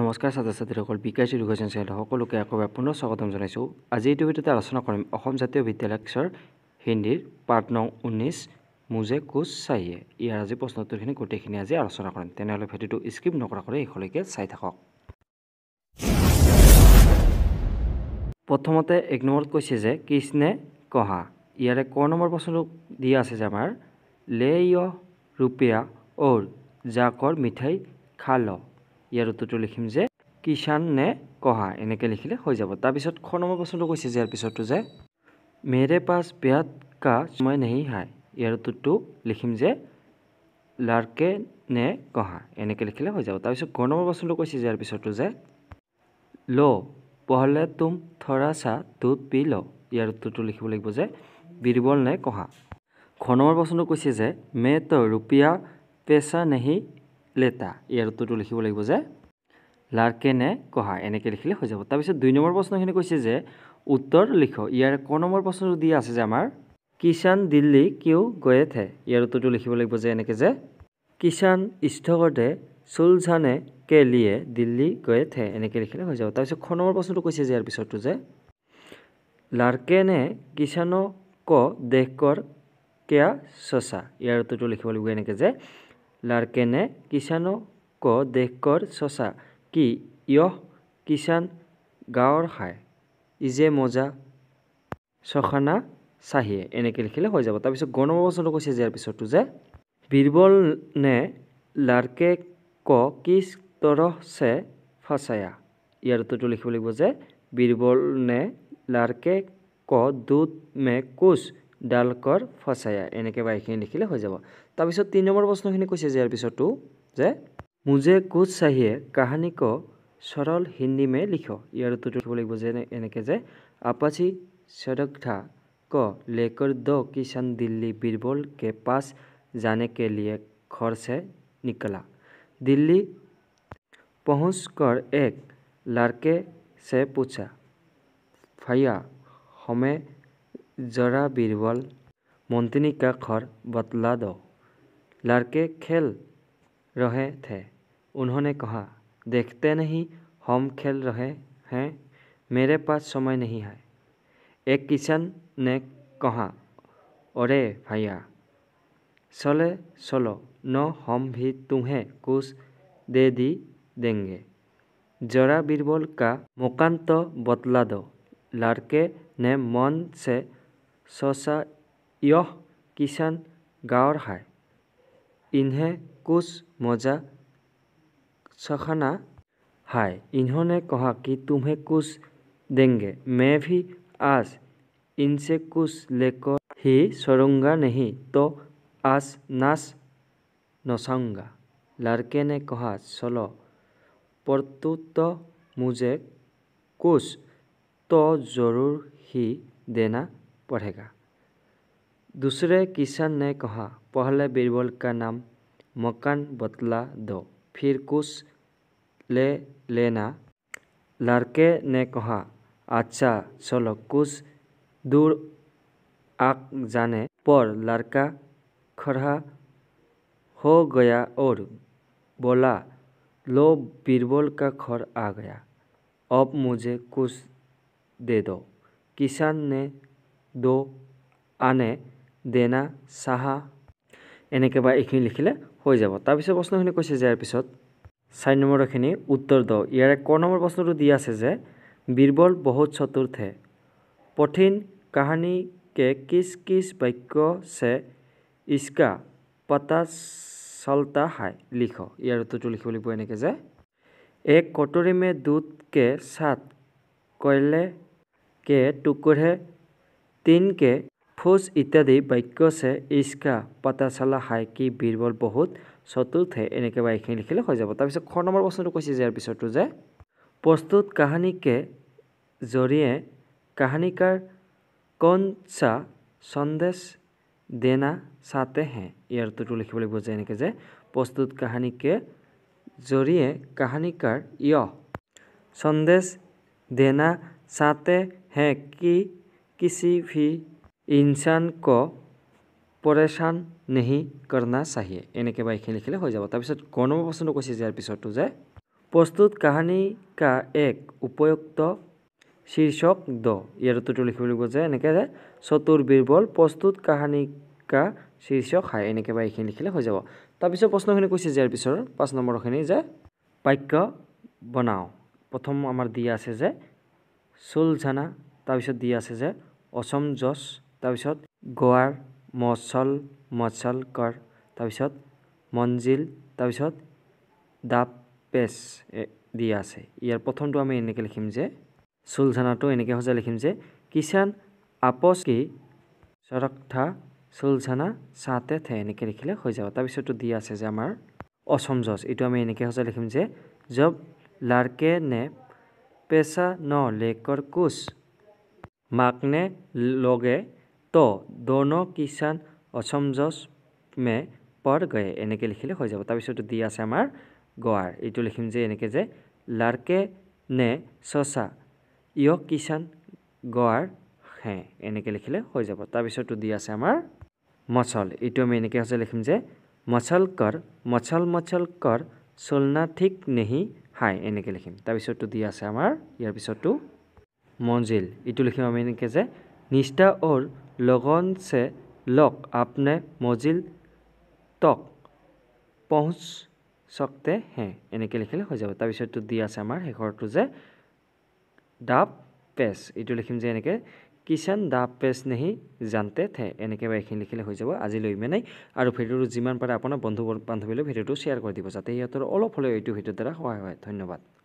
নমস্কাৰ ছাত্ৰ ছাত্ৰীসকল বিকাশ এডুকেশ্যন চেনেলত সকলোকে একেবাৰে পুনৰ স্বাগতম জনাইছোঁ আজি এইটো ভিডিঅ'তে আলোচনা কৰিম অসম জাতীয় বিদ্যালয়ৰ হিন্দীৰ পাৰ্ট নং ঊনৈছ মুজে কোচ চাইয়ে ইয়াৰ আজি প্ৰশ্নোত্তৰখিনি গোটেইখিনি আজি আলোচনা কৰিম তেনেহ'লে ভিডিঅ'টো স্কিপ নকৰাকৈ এইখনলৈকে চাই থাকক প্ৰথমতে এক নম্বৰত কৈছে যে কৃষ্ণে কহা ইয়াৰে ক নম্বৰ প্ৰশ্নটো দিয়া আছে যে আমাৰ লে ৰুপিয়া অৰ জাকৰ মিঠাই খাল ইয়াৰ উত্তৰটো লিখিম যে কিষাণ নে কহা এনেকৈ লিখিলে হৈ যাব তাৰপিছত খ নম্বৰ প্ৰশ্নটো কৈছে যে ইয়াৰ পিছৰটো যে মেৰে পাছ বিয়াত কা চুমাই নেহি হাই ইয়াৰ উত্তৰটো লিখিম যে লাৰ্কে নে কহা এনেকৈ লিখিলে হৈ যাব তাৰপিছত ঘ নম্বৰ প্ৰশ্নটো কৈছে যে ইয়াৰ পিছৰটো যে ল পহলে তুম থৰা চাহ দুধ পি ল ইয়াৰ উত্তৰটো লিখিব লাগিব যে বীৰবল নে কহা খ নম্বৰ প্ৰশ্নটো কৈছে যে মে তো ৰুপিয়া পেচা নেহি লেটা ইয়াৰ উত্তৰটো লিখিব লাগিব যে লাৰ্কেনে কহা এনেকৈ লিখিলে হৈ যাব তাৰপিছত দুই নম্বৰ প্ৰশ্নখিনি কৈছে যে উত্তৰ লিখ ইয়াৰ ক নম্বৰ প্ৰশ্নটো দিয়া আছে যে আমাৰ কিষাণ দিল্লী কিউ গৈয়ে থে ইয়াৰ উত্তৰটো লিখিব লাগিব যে এনেকৈ যে কিষাণ ইষ্টগতে চুলঝানে লিয়ে দিল্লী গয়ে থে এনেকৈ লিখিলে হৈ যাব তাৰপিছত খ নম্বৰ প্ৰশ্নটো কৈছে যে ইয়াৰ পিছৰটো যে লাৰ্কেনে কিষাণ ক কৰ কেয়া চচা ইয়াৰ উত্তৰটো লিখিব লাগিব এনেকৈ যে লাৰ্কেনে কিষাণক দেশকৰ চচা কি ইয় কিষাণ গাঁৱৰ খায় ইজে মজা চখানা চাহিয়ে এনেকৈ লিখিলে হৈ যাব তাৰপিছত গণবচন কৈছে ইয়াৰ পিছতো যে বীৰবল নে লাৰ্কে ক কি তৰহ চে ফাচায়া ইয়াৰটোতো লিখিব লাগিব যে বীৰবল নে লাৰ্কে ক দুত মে কোচ ডালকৰ কৰ ফচায়া এনেকৈ বাইকখিনি লিখিলে হৈ যাব তাৰপিছত তিনি নম্বৰ প্ৰশ্নখিনি কৈছে যে ইয়াৰ পিছতো যে মুজে কোচ চাহিয়ে কাহানী ক সৰল হিন্দী মে লিখ ইয়াৰ উত্তৰটো লিখিব লাগিব যে এনেকৈ যে আপাচী চদগ্ধা ক লেকৰ দ কিষাণ দিল্লী বীৰবল কে পাছ জানে কে লিয়ে খৰচে নিকলা দিল্লী পহঁচ কৰ এক লাৰকে চে পোচা ফাইয়া হমে ज़रा बीरबल मंत्री का खर बतला दो लड़के खेल रहे थे उन्होंने कहा देखते नहीं हम खेल रहे हैं मेरे पास समय नहीं है एक किसान ने कहा अरे भैया चले चलो न हम भी तुम्हें कुछ दे दी देंगे जरा बीरबल का मुकान तो बतला दो लड़के ने मन से চচা ইয়হ কিষাণ গাঁৱৰ হাই ইনহে কোচ মজা চখানা হাই ইনহনে কহা কি তুমে কোচ দেংগে মে ভি আজ ইনছে কোচ লেক হি চৰংগা নেহি তো আজ নাচ নচাংগা লাৰকেনে কহা চল প্ৰত্যুত মোজে কোচ তো জৰুৰ সি দেনা पढ़ेगा दूसरे किसान ने कहा पहले बीरबल का नाम मकान बतला दो फिर कुछ ले लेना लड़के ने कहा अच्छा चलो कुछ दूर आ जाने पर लड़का खड़ा हो गया और बोला लो बीरबल का खर आ गया अब मुझे कुछ दे दो किसान ने দো আনে দেনা চাহা এনেকৈ বা এইখিনি লিখিলে হৈ যাব তাৰপিছত প্ৰশ্নখিনি কৈছে যে ইয়াৰ পিছত চাৰি নম্বৰৰখিনি উত্তৰ দ ইয়াৰে ক নম্বৰ প্ৰশ্নটো দি আছে যে বীৰবল বহুত চতুৰ্থে কঠিন কাহিনীকে কিচ কিচ বাক্য চে ইস্কা পাতা চল্টা হাই লিখ ইয়াৰ উত্তৰটো লিখিব লাগিব এনেকৈ যে এক কটৰিমে দুধকে চাত কয়লে কে টুকুৰহে তিন কে ফুস ইত্যাদি বাক্য আছে ইস্কা পাতা চালা হাইকি বীরবল বহুত চতুৰ্থ এনেকৈ বাইকখিনি লিখিলে হৈ যাব তাৰপিছত খ নম্বৰ প্ৰশ্নটো কৈছে ইয়াৰ পিছৰটো যে প্ৰস্তুত কাহানীকে জৰিয়ে কাহানিকাৰ কনচা সন্দেশ দেনা চাতেহে ইয়াৰ উত্তৰটো লিখিব লাগিব যে এনেকৈ যে প্ৰস্তুত কাহানীকে জৰিয়ে কাহানিকাৰ ইয় সন্দেশ দেনা চাতেহে কি किसी भी इंसान को परेशान नहीं करना चाहिए इनके बाई लिखिले हो जाए तक कणव प्रश्न कैसे जर पीछे जे प्रस्तुत कहानी का एक उपयुक्त शीर्षक द यार उत्तर तो लिख लगे चतुर बीरबल प्रस्तुत कहानी का शीर्षक हाय इनके बाई लिखिले हो जा प्रश्नखि कैसे जर पीछर पाँच नम्बर खि वाक्य बनाओ प्रथम आम दिया सुलझाना तार पद दिया অসম যশ তাৰপিছত গোৱাৰ মচল মচল কৰ তাৰপিছত মঞ্জিল তাৰপিছত দাপ পেচ দি আছে ইয়াৰ প্ৰথমটো আমি এনেকৈ লিখিম যে চুলঝানাটো এনেকৈ সজাই লিখিম যে কিষাণ আপচ কি চৰকথা চুলঝানা চাতে থে এনেকৈ লিখিলে হৈ যাব তাৰপিছতটো দি আছে যে আমাৰ অসম যজ এইটো আমি এনেকৈ সজাই লিখিম যে জব লাৰ্কে নে পেচা ন লেকৰ কোচ মাকনে লগে তো দন কিষাণ অসমজস মে পৰ গয়ে এনেকৈ লিখিলে হৈ যাব তাৰপিছতটো দি আছে আমাৰ গোৱাৰ এইটো লিখিম যে এনেকৈ যে লাৰকে নে চচা ইয় কিষাণ গোৱাৰ হে এনেকৈ লিখিলে হৈ যাব তাৰপিছতটো দি আছে আমাৰ মচল এইটো আমি এনেকৈ হৈছে লিখিম যে মচল কৰ মচল মচল কৰ চলনা ঠিক নেহি হাই এনেকৈ লিখিম তাৰপিছতটো দি আছে আমাৰ ইয়াৰ পিছৰটো মঞ্জিল ইটো লিখিম আমি এনেকৈ যে নিষ্ঠা অৰ লগন চে লক আপনে মজিল তক পহঁচ চকতে হে এনেকৈ লিখিলে হৈ যাব তাৰপিছৰটো দি আছে আমাৰ শেষৰটো যে দা পেচ ইটো লিখিম যে এনেকৈ কিচেন দা পেচ নেহি জানতে থে এনেকৈ বা এইখিনি লিখিলে হৈ যাব আজিলৈ ইমানেই আৰু ভিডিঅ'টো যিমান পাৰে আপোনাৰ বন্ধু বান্ধৱীলৈ ভিডিঅ'টো শ্বেয়াৰ কৰি দিব যাতে সিহঁতৰ অলপ হ'লেও এইটো ভিডিঅ'ৰ দ্বাৰা সহায় হয় ধন্যবাদ